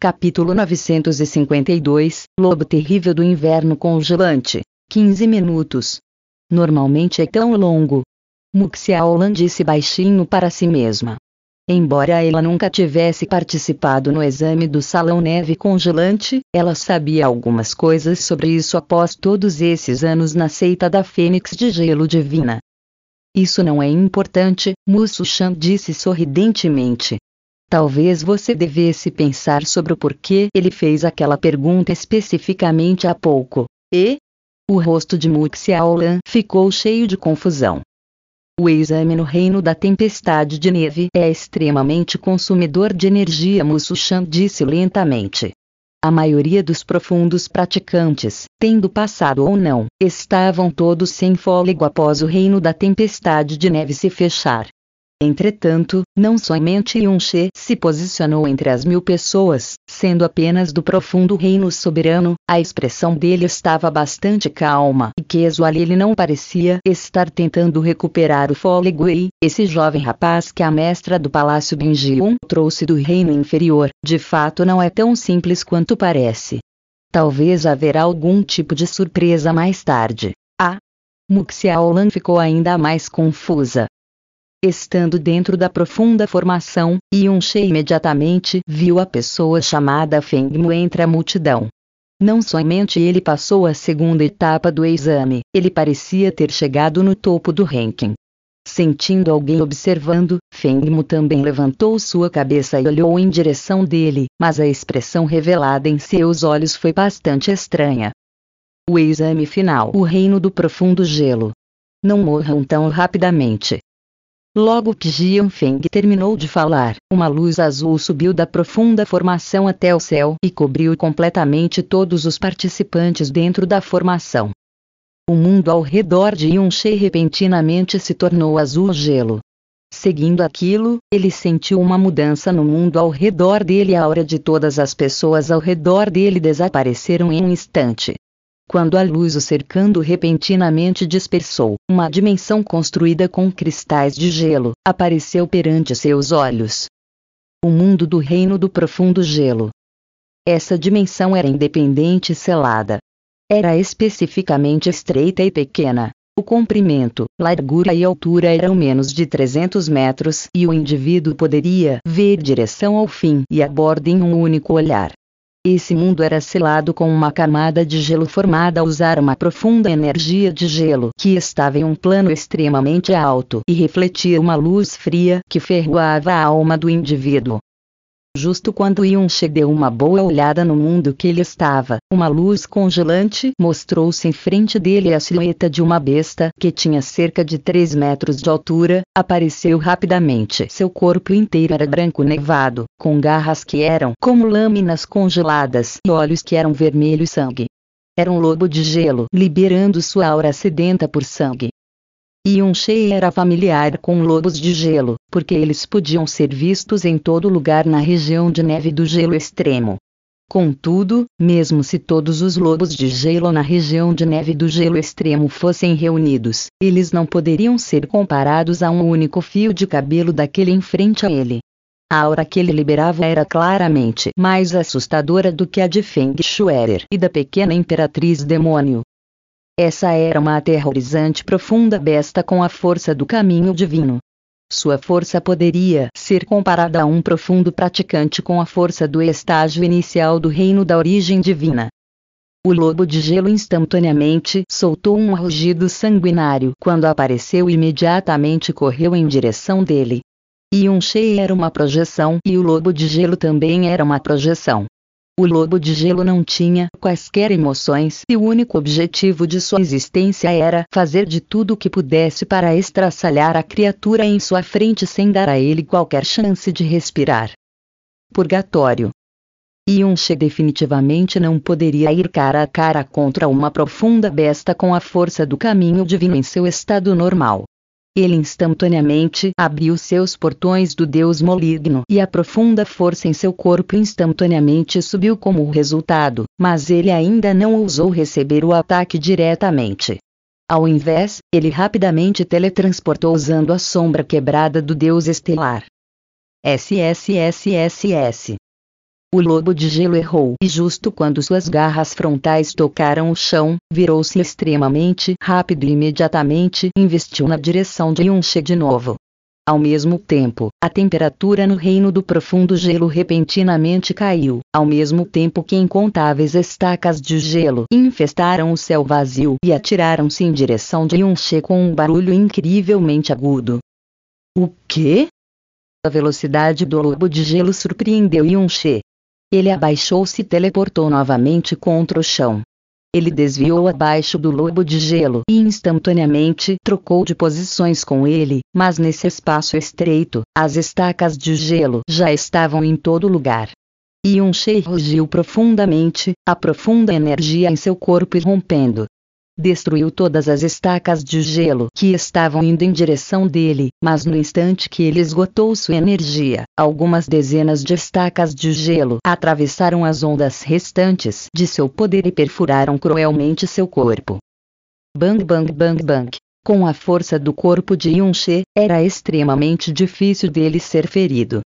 Capítulo 952 Lobo Terrível do Inverno Congelante 15 minutos. Normalmente é tão longo. Muxiaolan disse baixinho para si mesma. Embora ela nunca tivesse participado no exame do Salão Neve Congelante, ela sabia algumas coisas sobre isso após todos esses anos na seita da Fênix de Gelo Divina. Isso não é importante, Musu disse sorridentemente. Talvez você devesse pensar sobre o porquê ele fez aquela pergunta especificamente há pouco. E? O rosto de Muxiaolan ficou cheio de confusão. O exame no reino da tempestade de neve é extremamente consumidor de energia, Musushan disse lentamente. A maioria dos profundos praticantes, tendo passado ou não, estavam todos sem fôlego após o reino da tempestade de neve se fechar. Entretanto, não somente Yunche se posicionou entre as mil pessoas, sendo apenas do profundo reino soberano, a expressão dele estava bastante calma e que ali ele não parecia estar tentando recuperar o fôlego e, esse jovem rapaz que a mestra do palácio Benjiun trouxe do reino inferior, de fato não é tão simples quanto parece. Talvez haverá algum tipo de surpresa mais tarde. Ah, Muxiaolan ficou ainda mais confusa, estando dentro da profunda formação, Yun She imediatamente viu a pessoa chamada Feng Mu entre a multidão. Não somente ele passou a segunda etapa do exame, ele parecia ter chegado no topo do ranking. Sentindo alguém observando, Feng Mu também levantou sua cabeça e olhou em direção dele, mas a expressão revelada em seus olhos foi bastante estranha. O exame final, o reino do profundo gelo. Não morram tão rapidamente. Logo que Jian Feng terminou de falar, uma luz azul subiu da profunda formação até o céu e cobriu completamente todos os participantes dentro da formação. O mundo ao redor de Yunxei repentinamente se tornou azul gelo. Seguindo aquilo, ele sentiu uma mudança no mundo ao redor dele e a aura de todas as pessoas ao redor dele desapareceram em um instante quando a luz o cercando repentinamente dispersou. Uma dimensão construída com cristais de gelo apareceu perante seus olhos. O mundo do reino do profundo gelo. Essa dimensão era independente e selada. Era especificamente estreita e pequena. O comprimento, largura e altura eram menos de 300 metros e o indivíduo poderia ver direção ao fim e a borda em um único olhar esse mundo era selado com uma camada de gelo formada a usar uma profunda energia de gelo que estava em um plano extremamente alto e refletia uma luz fria que ferroava a alma do indivíduo. Justo quando Yunche deu uma boa olhada no mundo que ele estava, uma luz congelante mostrou-se em frente dele e a silhueta de uma besta que tinha cerca de 3 metros de altura, apareceu rapidamente. Seu corpo inteiro era branco nevado, com garras que eram como lâminas congeladas e olhos que eram vermelho sangue. Era um lobo de gelo, liberando sua aura sedenta por sangue. E Yunchei era familiar com lobos de gelo, porque eles podiam ser vistos em todo lugar na região de neve do gelo extremo. Contudo, mesmo se todos os lobos de gelo na região de neve do gelo extremo fossem reunidos, eles não poderiam ser comparados a um único fio de cabelo daquele em frente a ele. A aura que ele liberava era claramente mais assustadora do que a de Feng Shuerer e da pequena imperatriz demônio, essa era uma aterrorizante profunda besta com a força do caminho divino. Sua força poderia ser comparada a um profundo praticante com a força do estágio inicial do reino da origem divina. O lobo de gelo instantaneamente soltou um rugido sanguinário quando apareceu e imediatamente correu em direção dele. E um Yunche era uma projeção e o lobo de gelo também era uma projeção. O lobo de gelo não tinha quaisquer emoções e o único objetivo de sua existência era fazer de tudo o que pudesse para estraçalhar a criatura em sua frente sem dar a ele qualquer chance de respirar. Purgatório. Yunche definitivamente não poderia ir cara a cara contra uma profunda besta com a força do caminho divino em seu estado normal. Ele instantaneamente abriu seus portões do deus maligno e a profunda força em seu corpo instantaneamente subiu como resultado, mas ele ainda não ousou receber o ataque diretamente. Ao invés, ele rapidamente teletransportou usando a sombra quebrada do deus estelar. SSSSS o lobo de gelo errou e justo quando suas garras frontais tocaram o chão, virou-se extremamente rápido e imediatamente investiu na direção de Yunche de novo. Ao mesmo tempo, a temperatura no reino do profundo gelo repentinamente caiu, ao mesmo tempo que incontáveis estacas de gelo infestaram o céu vazio e atiraram-se em direção de Yunche com um barulho incrivelmente agudo. O quê? A velocidade do lobo de gelo surpreendeu Yunche, ele abaixou-se e teleportou novamente contra o chão. Ele desviou abaixo do lobo de gelo e instantaneamente trocou de posições com ele, mas nesse espaço estreito, as estacas de gelo já estavam em todo lugar. E um cheiro rugiu profundamente, a profunda energia em seu corpo irrompendo, destruiu todas as estacas de gelo que estavam indo em direção dele, mas no instante que ele esgotou sua energia, algumas dezenas de estacas de gelo atravessaram as ondas restantes de seu poder e perfuraram cruelmente seu corpo. Bang bang bang bang. Com a força do corpo de Yunche, era extremamente difícil dele ser ferido.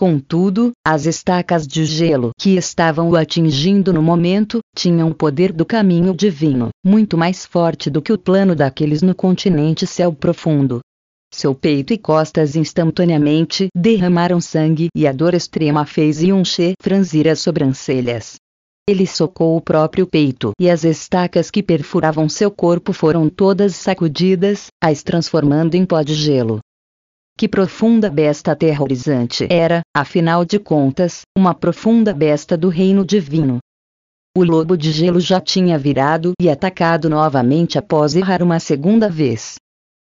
Contudo, as estacas de gelo que estavam o atingindo no momento tinham o poder do caminho divino, muito mais forte do que o plano daqueles no continente céu profundo. Seu peito e costas instantaneamente derramaram sangue e a dor extrema fez Yunche franzir as sobrancelhas. Ele socou o próprio peito e as estacas que perfuravam seu corpo foram todas sacudidas, as transformando em pó de gelo. Que profunda besta aterrorizante era, afinal de contas, uma profunda besta do reino divino. O lobo de gelo já tinha virado e atacado novamente após errar uma segunda vez.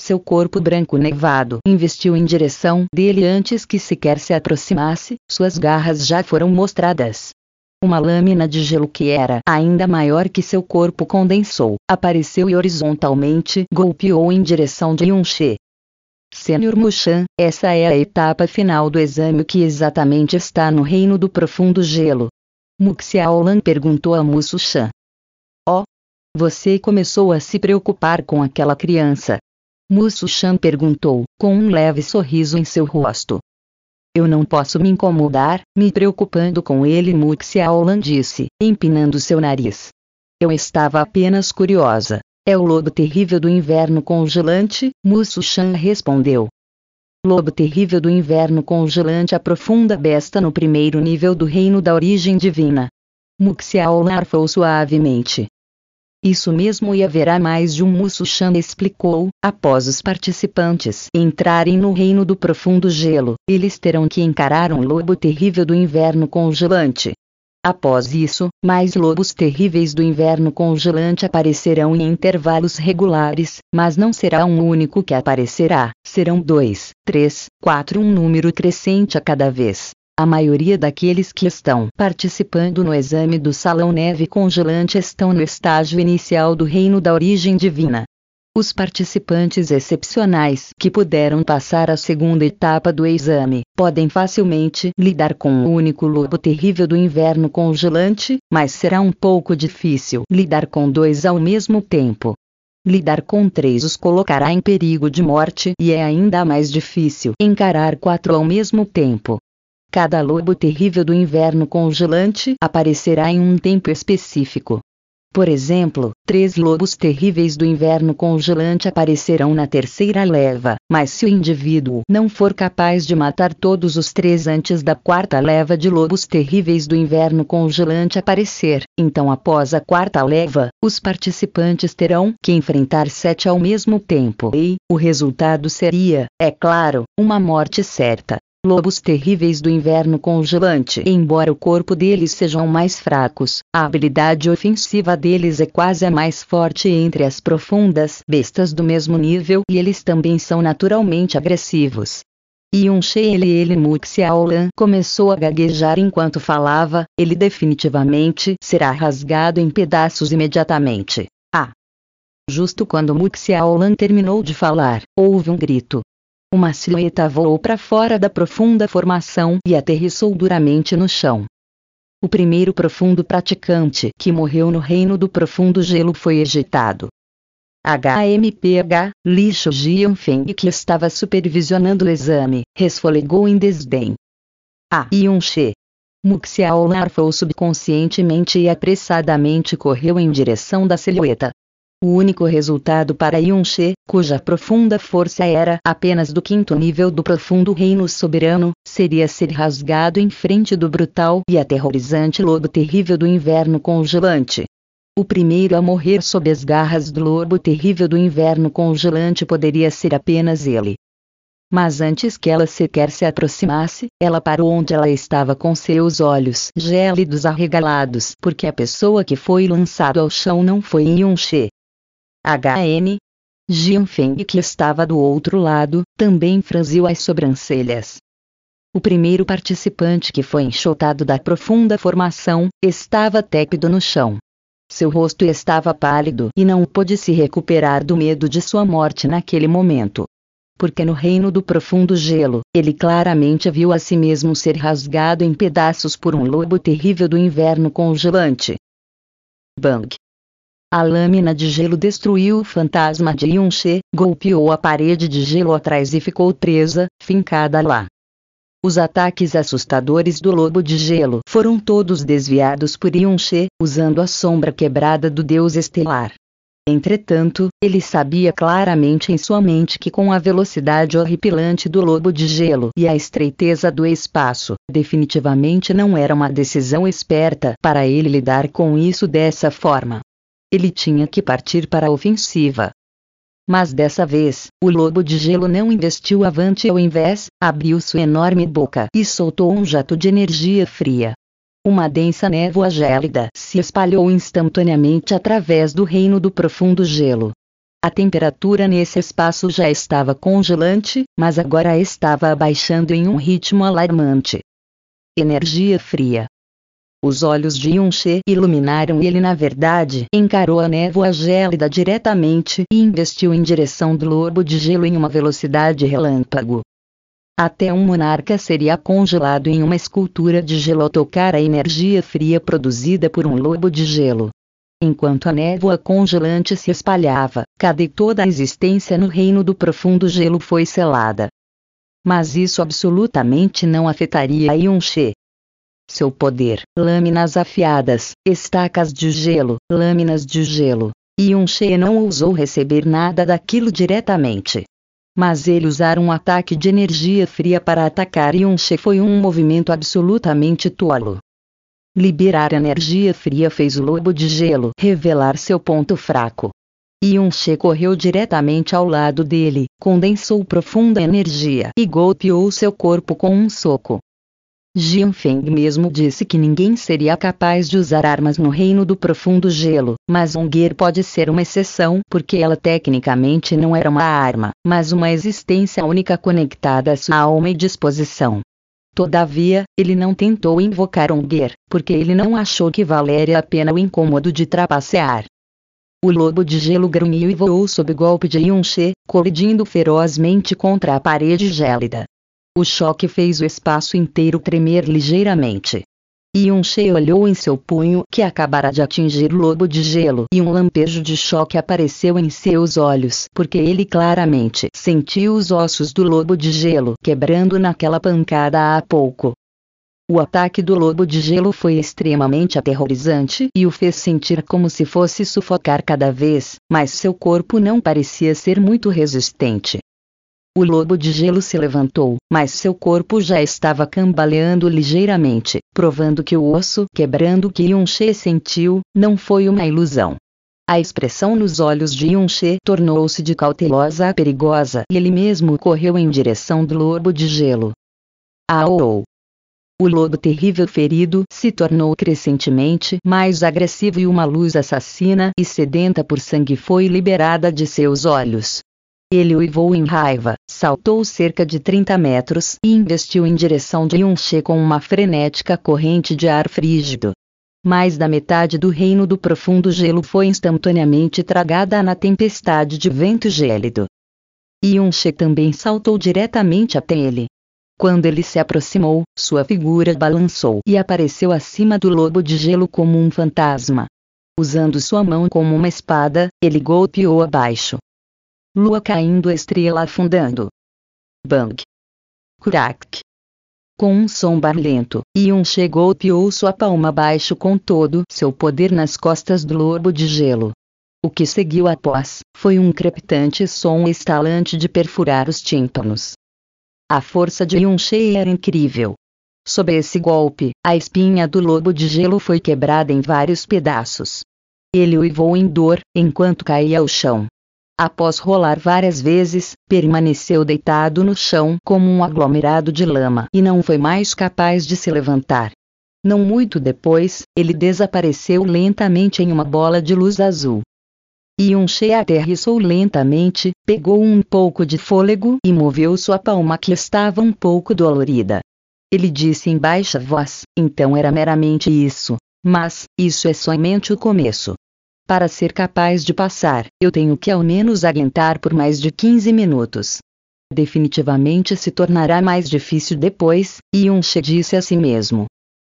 Seu corpo branco nevado investiu em direção dele antes que sequer se aproximasse, suas garras já foram mostradas. Uma lâmina de gelo que era ainda maior que seu corpo condensou, apareceu e horizontalmente golpeou em direção de Yunche, Senhor Mushan, essa é a etapa final do exame que exatamente está no reino do profundo gelo. Muxiaolan perguntou a Mussushan. Oh! Você começou a se preocupar com aquela criança. Mussushan perguntou, com um leve sorriso em seu rosto. Eu não posso me incomodar, me preocupando com ele Muxiaolan disse, empinando seu nariz. Eu estava apenas curiosa. É o lobo terrível do inverno congelante, Mussu-chan respondeu. Lobo terrível do inverno congelante a profunda besta no primeiro nível do reino da origem divina. Muxiao larfou suavemente. Isso mesmo e haverá mais de um Mussu-chan explicou, após os participantes entrarem no reino do profundo gelo, eles terão que encarar um lobo terrível do inverno congelante. Após isso, mais lobos terríveis do inverno congelante aparecerão em intervalos regulares, mas não será um único que aparecerá, serão dois, três, quatro, um número crescente a cada vez. A maioria daqueles que estão participando no exame do Salão Neve Congelante estão no estágio inicial do reino da origem divina. Os participantes excepcionais que puderam passar a segunda etapa do exame podem facilmente lidar com o único lobo terrível do inverno congelante, mas será um pouco difícil lidar com dois ao mesmo tempo. Lidar com três os colocará em perigo de morte e é ainda mais difícil encarar quatro ao mesmo tempo. Cada lobo terrível do inverno congelante aparecerá em um tempo específico, por exemplo, três lobos terríveis do inverno congelante aparecerão na terceira leva, mas se o indivíduo não for capaz de matar todos os três antes da quarta leva de lobos terríveis do inverno congelante aparecer, então após a quarta leva, os participantes terão que enfrentar sete ao mesmo tempo e, o resultado seria, é claro, uma morte certa lobos terríveis do inverno congelante. Embora o corpo deles sejam mais fracos, a habilidade ofensiva deles é quase a mais forte entre as profundas bestas do mesmo nível e eles também são naturalmente agressivos. E um ele Muxiaolan começou a gaguejar enquanto falava, ele definitivamente será rasgado em pedaços imediatamente. Ah! Justo quando Muxiaolan terminou de falar, houve um grito. Uma silhueta voou para fora da profunda formação e aterrissou duramente no chão. O primeiro profundo praticante que morreu no reino do profundo gelo foi ejetado. HMPH, lixo Jianfeng que estava supervisionando o exame, resfolegou em desdém. A Yunxi. Muxiao larfou subconscientemente e apressadamente correu em direção da silhueta, o único resultado para Yunche, cuja profunda força era apenas do quinto nível do profundo reino soberano, seria ser rasgado em frente do brutal e aterrorizante lobo terrível do inverno congelante. O primeiro a morrer sob as garras do lobo terrível do inverno congelante poderia ser apenas ele. Mas antes que ela sequer se aproximasse, ela parou onde ela estava com seus olhos gélidos arregalados, porque a pessoa que foi lançada ao chão não foi Yunche, HM. Feng, que estava do outro lado, também franziu as sobrancelhas. O primeiro participante que foi enxotado da profunda formação, estava tépido no chão. Seu rosto estava pálido e não pôde se recuperar do medo de sua morte naquele momento. Porque no reino do profundo gelo, ele claramente viu a si mesmo ser rasgado em pedaços por um lobo terrível do inverno congelante. Bang! A lâmina de gelo destruiu o fantasma de Yunche, golpeou a parede de gelo atrás e ficou presa, fincada lá. Os ataques assustadores do lobo de gelo foram todos desviados por Yunche, usando a sombra quebrada do deus estelar. Entretanto, ele sabia claramente em sua mente que com a velocidade horripilante do lobo de gelo e a estreiteza do espaço, definitivamente não era uma decisão esperta para ele lidar com isso dessa forma. Ele tinha que partir para a ofensiva. Mas dessa vez, o lobo de gelo não investiu avante ao invés, abriu sua enorme boca e soltou um jato de energia fria. Uma densa névoa gélida se espalhou instantaneamente através do reino do profundo gelo. A temperatura nesse espaço já estava congelante, mas agora estava abaixando em um ritmo alarmante. Energia fria. Os olhos de Yunche iluminaram e ele na verdade encarou a névoa gélida diretamente e investiu em direção do lobo de gelo em uma velocidade relâmpago. Até um monarca seria congelado em uma escultura de gelo ao tocar a energia fria produzida por um lobo de gelo. Enquanto a névoa congelante se espalhava, cada e toda a existência no reino do profundo gelo foi selada. Mas isso absolutamente não afetaria Yunche seu poder, lâminas afiadas, estacas de gelo, lâminas de gelo. E um não ousou receber nada daquilo diretamente. Mas ele usar um ataque de energia fria para atacar Yunche foi um movimento absolutamente tolo. Liberar energia fria fez o lobo de gelo revelar seu ponto fraco. Yunche correu diretamente ao lado dele, condensou profunda energia e golpeou seu corpo com um soco. Jianfeng mesmo disse que ninguém seria capaz de usar armas no reino do profundo gelo, mas Ongir pode ser uma exceção porque ela tecnicamente não era uma arma, mas uma existência única conectada à sua alma e disposição. Todavia, ele não tentou invocar Ongir, porque ele não achou que valeria a pena o incômodo de trapacear. O lobo de gelo grunhiu e voou sob o golpe de Yunche, colidindo ferozmente contra a parede gélida. O choque fez o espaço inteiro tremer ligeiramente. E um cheio olhou em seu punho que acabara de atingir o lobo de gelo e um lampejo de choque apareceu em seus olhos, porque ele claramente sentiu os ossos do lobo de gelo quebrando naquela pancada há pouco. O ataque do lobo de gelo foi extremamente aterrorizante e o fez sentir como se fosse sufocar cada vez, mas seu corpo não parecia ser muito resistente. O lobo de gelo se levantou, mas seu corpo já estava cambaleando ligeiramente, provando que o osso quebrando que Yunche sentiu não foi uma ilusão. A expressão nos olhos de Yunche tornou-se de cautelosa a perigosa e ele mesmo correu em direção do lobo de gelo. Aou! O lobo terrível ferido se tornou crescentemente mais agressivo e uma luz assassina e sedenta por sangue foi liberada de seus olhos. Ele uivou em raiva, saltou cerca de 30 metros e investiu em direção de Yunche com uma frenética corrente de ar frígido. Mais da metade do reino do profundo gelo foi instantaneamente tragada na tempestade de vento gélido. Yunche também saltou diretamente até ele. Quando ele se aproximou, sua figura balançou e apareceu acima do lobo de gelo como um fantasma. Usando sua mão como uma espada, ele golpeou abaixo, Lua caindo, estrela afundando. Bang. Crack. Com um som barulhento, Ion chegou e piou sua palma abaixo com todo seu poder nas costas do lobo de gelo. O que seguiu após foi um crepitante som estalante de perfurar os tímpanos. A força de Yunchei era incrível. Sob esse golpe, a espinha do lobo de gelo foi quebrada em vários pedaços. Ele uivou em dor, enquanto caía ao chão. Após rolar várias vezes, permaneceu deitado no chão como um aglomerado de lama e não foi mais capaz de se levantar. Não muito depois, ele desapareceu lentamente em uma bola de luz azul. E um Yunche aterrissou lentamente, pegou um pouco de fôlego e moveu sua palma que estava um pouco dolorida. Ele disse em baixa voz: então era meramente isso. Mas, isso é somente o começo. Para ser capaz de passar, eu tenho que ao menos aguentar por mais de 15 minutos. Definitivamente se tornará mais difícil depois, e Yunche disse a si mesmo.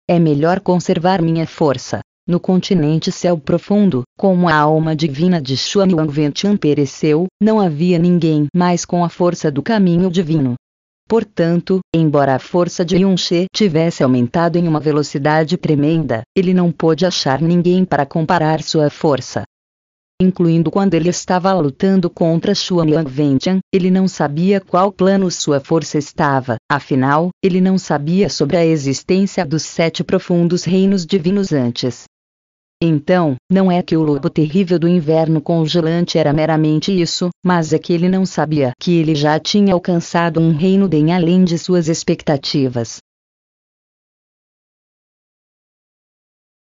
É melhor conservar minha força. No continente céu profundo, como a alma divina de Xuan Yuan Ventian pereceu, não havia ninguém mais com a força do caminho divino. Portanto, embora a força de Yunche tivesse aumentado em uma velocidade tremenda, ele não pôde achar ninguém para comparar sua força. Incluindo quando ele estava lutando contra Xuan Ventian, ele não sabia qual plano sua força estava, afinal, ele não sabia sobre a existência dos sete profundos reinos divinos antes. Então, não é que o lobo terrível do inverno congelante era meramente isso, mas é que ele não sabia que ele já tinha alcançado um reino bem além de suas expectativas.